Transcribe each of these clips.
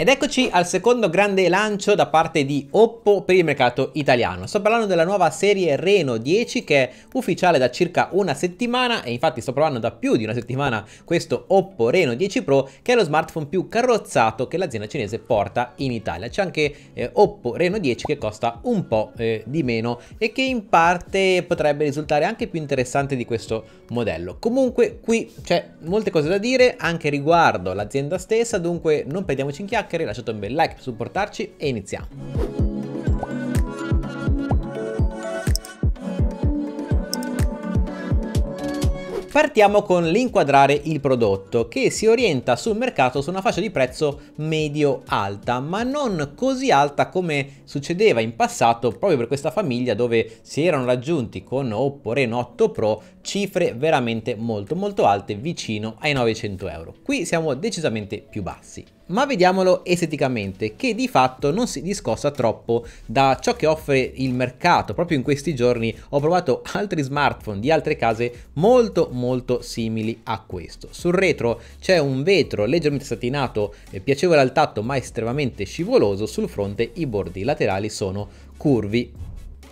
Ed eccoci al secondo grande lancio da parte di Oppo per il mercato italiano. Sto parlando della nuova serie Reno 10 che è ufficiale da circa una settimana e infatti sto provando da più di una settimana questo Oppo Reno 10 Pro che è lo smartphone più carrozzato che l'azienda cinese porta in Italia. C'è anche eh, Oppo Reno 10 che costa un po' eh, di meno e che in parte potrebbe risultare anche più interessante di questo modello. Comunque qui c'è molte cose da dire anche riguardo l'azienda stessa, dunque non perdiamoci in chiacchiere chiacchiere, lasciate un bel like per supportarci e iniziamo. Partiamo con l'inquadrare il prodotto che si orienta sul mercato su una fascia di prezzo medio-alta, ma non così alta come succedeva in passato proprio per questa famiglia dove si erano raggiunti con Oppo Reno 8 Pro cifre veramente molto molto alte vicino ai 900 euro. Qui siamo decisamente più bassi. Ma vediamolo esteticamente, che di fatto non si discosta troppo da ciò che offre il mercato. Proprio in questi giorni ho provato altri smartphone di altre case molto molto simili a questo. Sul retro c'è un vetro leggermente satinato, piacevole al tatto ma estremamente scivoloso, sul fronte i bordi laterali sono curvi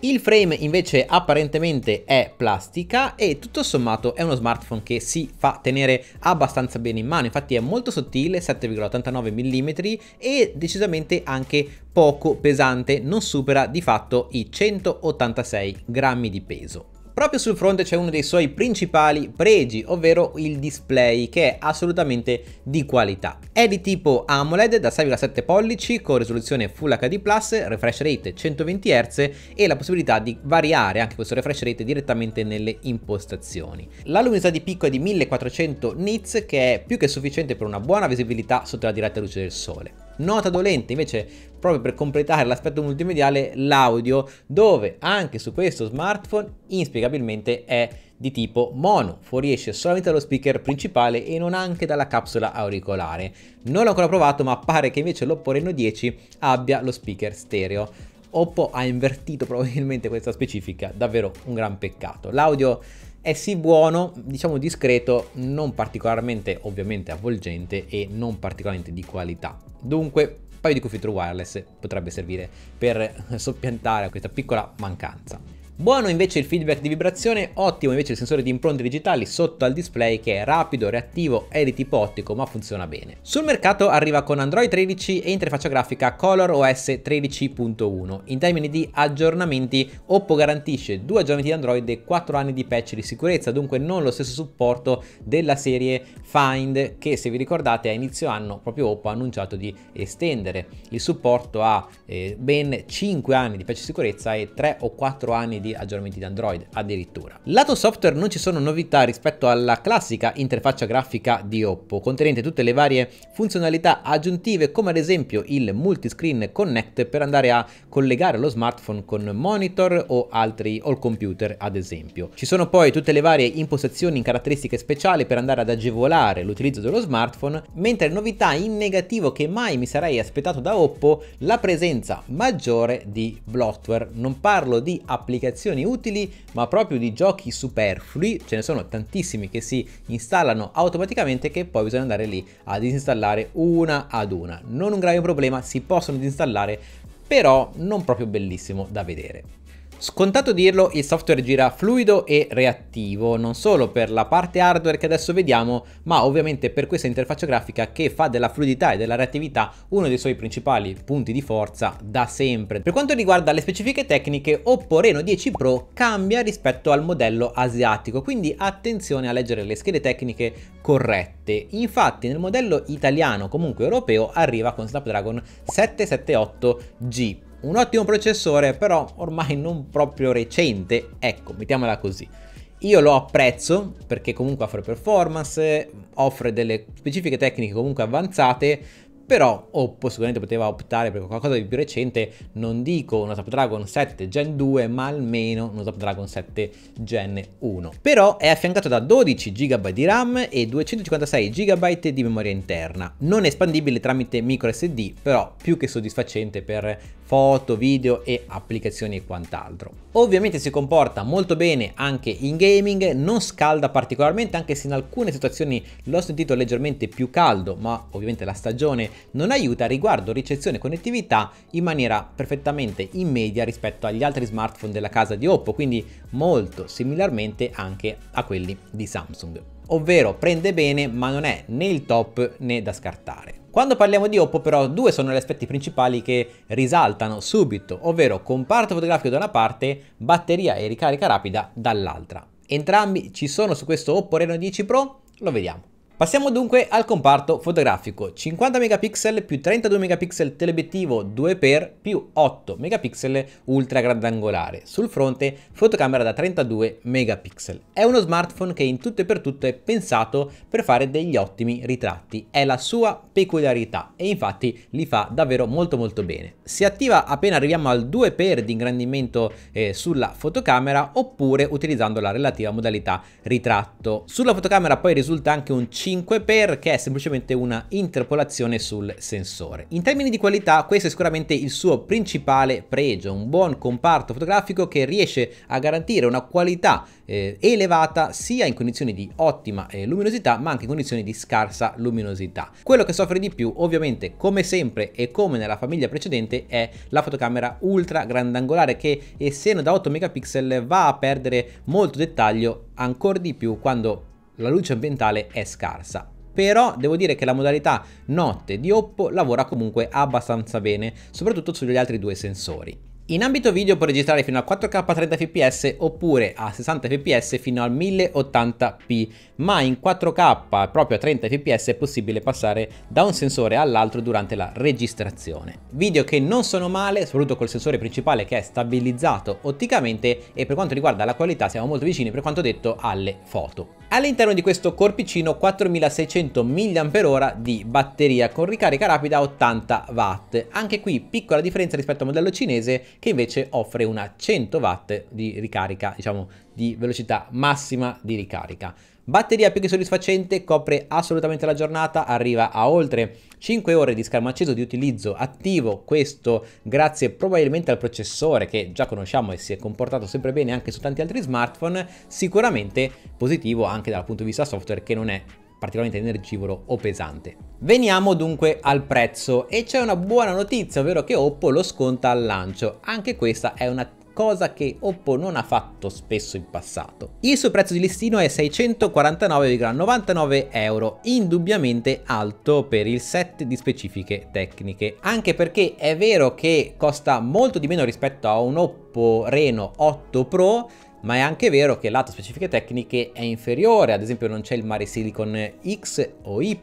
il frame invece apparentemente è plastica e tutto sommato è uno smartphone che si fa tenere abbastanza bene in mano, infatti è molto sottile, 7,89 mm e decisamente anche poco pesante, non supera di fatto i 186 grammi di peso. Proprio sul fronte c'è uno dei suoi principali pregi, ovvero il display che è assolutamente di qualità. È di tipo AMOLED da 6,7 pollici con risoluzione Full HD+, refresh rate 120 Hz e la possibilità di variare anche questo refresh rate direttamente nelle impostazioni. La luminosità di picco è di 1400 nits che è più che sufficiente per una buona visibilità sotto la diretta luce del sole. Nota dolente invece proprio per completare l'aspetto multimediale l'audio dove anche su questo smartphone inspiegabilmente è di tipo mono, fuoriesce solamente dallo speaker principale e non anche dalla capsula auricolare. Non l'ho ancora provato ma pare che invece l'Oppo Reno 10 abbia lo speaker stereo. Oppo ha invertito probabilmente questa specifica, davvero un gran peccato. L'audio è sì buono, diciamo discreto, non particolarmente ovviamente avvolgente e non particolarmente di qualità. Dunque, un paio di cuffietto wireless potrebbe servire per soppiantare questa piccola mancanza. Buono invece il feedback di vibrazione, ottimo invece il sensore di impronte digitali sotto al display che è rapido, reattivo, è di tipo ottico ma funziona bene. Sul mercato arriva con Android 13 e interfaccia grafica Color OS 13.1. In termini di aggiornamenti Oppo garantisce due aggiornamenti di Android e 4 anni di patch di sicurezza, dunque non lo stesso supporto della serie Find che se vi ricordate a inizio anno proprio Oppo ha annunciato di estendere il supporto a eh, ben 5 anni di patch di sicurezza e 3 o 4 anni di di aggiornamenti di Android addirittura. Lato software non ci sono novità rispetto alla classica interfaccia grafica di Oppo, contenente tutte le varie funzionalità aggiuntive come ad esempio il multiscreen connect per andare a collegare lo smartphone con monitor o altri o il computer ad esempio. Ci sono poi tutte le varie impostazioni in caratteristiche speciali per andare ad agevolare l'utilizzo dello smartphone, mentre novità in negativo che mai mi sarei aspettato da Oppo, la presenza maggiore di bloatware. Non parlo di applicazioni applicazioni utili, ma proprio di giochi superflui, ce ne sono tantissimi che si installano automaticamente che poi bisogna andare lì a disinstallare una ad una. Non un grave problema, si possono disinstallare, però non proprio bellissimo da vedere. Scontato dirlo, il software gira fluido e reattivo, non solo per la parte hardware che adesso vediamo, ma ovviamente per questa interfaccia grafica che fa della fluidità e della reattività uno dei suoi principali punti di forza da sempre. Per quanto riguarda le specifiche tecniche, Oppo Reno 10 Pro cambia rispetto al modello asiatico, quindi attenzione a leggere le schede tecniche corrette. Infatti nel modello italiano, comunque europeo, arriva con Snapdragon 778G, un ottimo processore, però ormai non proprio recente, ecco, mettiamola così. Io lo apprezzo perché comunque offre performance, offre delle specifiche tecniche comunque avanzate, però Oppo sicuramente poteva optare per qualcosa di più recente, non dico uno Snapdragon 7 Gen 2, ma almeno uno Snapdragon 7 Gen 1. Però è affiancato da 12 GB di RAM e 256 GB di memoria interna, non espandibile tramite micro SD, però più che soddisfacente per foto, video e applicazioni e quant'altro. Ovviamente si comporta molto bene anche in gaming, non scalda particolarmente anche se in alcune situazioni l'ho sentito leggermente più caldo, ma ovviamente la stagione non aiuta riguardo ricezione e connettività in maniera perfettamente in media rispetto agli altri smartphone della casa di Oppo, quindi molto similarmente anche a quelli di Samsung ovvero prende bene ma non è né il top né da scartare. Quando parliamo di Oppo però due sono gli aspetti principali che risaltano subito, ovvero comparto fotografico da una parte, batteria e ricarica rapida dall'altra. Entrambi ci sono su questo Oppo Reno 10 Pro? Lo vediamo. Passiamo dunque al comparto fotografico, 50 megapixel più 32 megapixel telebettivo 2x più 8 megapixel ultra grandangolare, sul fronte fotocamera da 32 megapixel. È uno smartphone che in tutto e per tutto è pensato per fare degli ottimi ritratti, è la sua peculiarità e infatti li fa davvero molto molto bene. Si attiva appena arriviamo al 2x di ingrandimento eh, sulla fotocamera oppure utilizzando la relativa modalità ritratto. Sulla fotocamera poi risulta anche un 5 5 perché è semplicemente una interpolazione sul sensore. In termini di qualità questo è sicuramente il suo principale pregio, un buon comparto fotografico che riesce a garantire una qualità eh, elevata sia in condizioni di ottima eh, luminosità ma anche in condizioni di scarsa luminosità. Quello che soffre di più ovviamente come sempre e come nella famiglia precedente è la fotocamera ultra grandangolare che essendo da 8 megapixel va a perdere molto dettaglio ancora di più quando la luce ambientale è scarsa, però devo dire che la modalità notte di Oppo lavora comunque abbastanza bene, soprattutto sugli altri due sensori. In ambito video può registrare fino a 4K a 30 fps oppure a 60 fps fino al 1080p, ma in 4K proprio a 30 fps è possibile passare da un sensore all'altro durante la registrazione. Video che non sono male, soprattutto col sensore principale che è stabilizzato otticamente e per quanto riguarda la qualità siamo molto vicini per quanto detto alle foto. All'interno di questo corpicino 4600 mAh di batteria con ricarica rapida a 80 watt. Anche qui piccola differenza rispetto al modello cinese che invece offre una 100 watt di ricarica, diciamo di velocità massima di ricarica. Batteria più che soddisfacente, copre assolutamente la giornata, arriva a oltre 5 ore di schermo acceso di utilizzo attivo, questo grazie probabilmente al processore che già conosciamo e si è comportato sempre bene anche su tanti altri smartphone, sicuramente positivo anche dal punto di vista software che non è particolarmente energivoro o pesante. Veniamo dunque al prezzo e c'è una buona notizia, ovvero che Oppo lo sconta al lancio. Anche questa è una cosa che Oppo non ha fatto spesso in passato. Il suo prezzo di listino è 649,99 euro, indubbiamente alto per il set di specifiche tecniche, anche perché è vero che costa molto di meno rispetto a un Oppo Reno 8 Pro, ma è anche vero che lato specifiche tecniche è inferiore, ad esempio non c'è il Mare Silicon X o Y,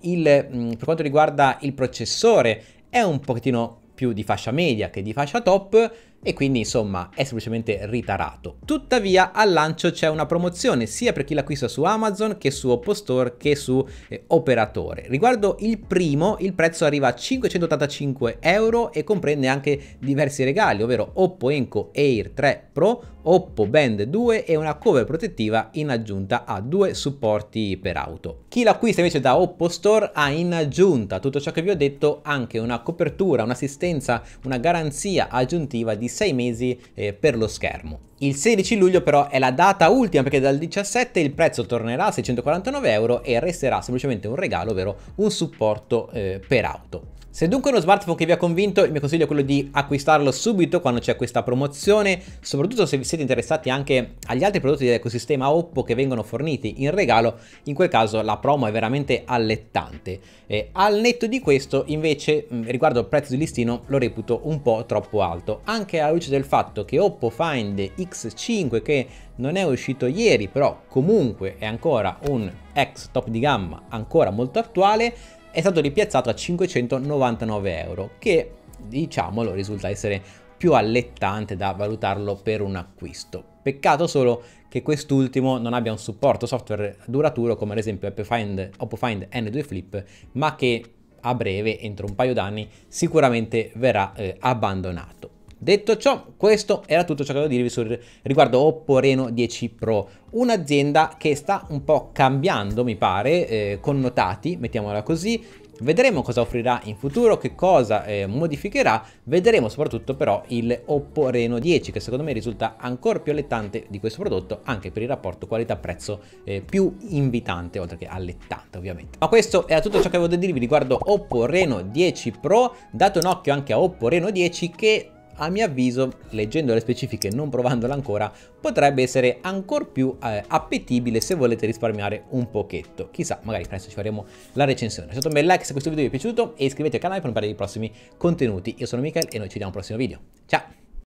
il, mm, per quanto riguarda il processore è un pochettino più di fascia media che di fascia top, e quindi insomma è semplicemente ritarato. Tuttavia al lancio c'è una promozione sia per chi l'acquista su Amazon che su Oppo Store che su eh, Operatore. Riguardo il primo il prezzo arriva a 585 euro e comprende anche diversi regali ovvero Oppo Enco Air 3 Pro, Oppo Band 2 e una cover protettiva in aggiunta a due supporti per auto. Chi l'acquista invece da Oppo Store ha in aggiunta tutto ciò che vi ho detto anche una copertura, un'assistenza, una garanzia aggiuntiva di 6 mesi eh, per lo schermo. Il 16 luglio però è la data ultima perché dal 17 il prezzo tornerà a 649 euro e resterà semplicemente un regalo, ovvero un supporto eh, per auto. Se dunque è uno smartphone che vi ha convinto, il mio consiglio è quello di acquistarlo subito quando c'è questa promozione, soprattutto se vi siete interessati anche agli altri prodotti dell'ecosistema Oppo che vengono forniti in regalo, in quel caso la promo è veramente allettante. Eh, al netto di questo invece mm, riguardo al prezzo di listino lo reputo un po' troppo alto, anche alla luce del fatto che Oppo Find X5 che non è uscito ieri però comunque è ancora un ex top di gamma ancora molto attuale è stato ripiazzato a 599 euro che diciamolo risulta essere più allettante da valutarlo per un acquisto. Peccato solo che quest'ultimo non abbia un supporto software duraturo come ad esempio Oppofind, Oppofind N2 Flip, ma che a breve, entro un paio d'anni, sicuramente verrà eh, abbandonato. Detto ciò, questo era tutto ciò che volevo dirvi sul, riguardo Oppo Reno 10 Pro, un'azienda che sta un po' cambiando, mi pare, eh, connotati, mettiamola così, Vedremo cosa offrirà in futuro, che cosa eh, modificherà, vedremo soprattutto però il Oppo Reno 10 che secondo me risulta ancora più allettante di questo prodotto anche per il rapporto qualità-prezzo eh, più invitante oltre che allettante ovviamente. Ma questo è tutto ciò che avevo da dirvi riguardo Oppo Reno 10 Pro, date un occhio anche a Oppo Reno 10 che a mio avviso, leggendo le specifiche e non provandola ancora, potrebbe essere ancora più eh, appetibile se volete risparmiare un pochetto. Chissà, magari presto ci faremo la recensione. Lasciate un bel like se questo video vi è piaciuto e iscrivetevi al canale per non perdere i prossimi contenuti. Io sono Michael e noi ci vediamo al prossimo video. Ciao!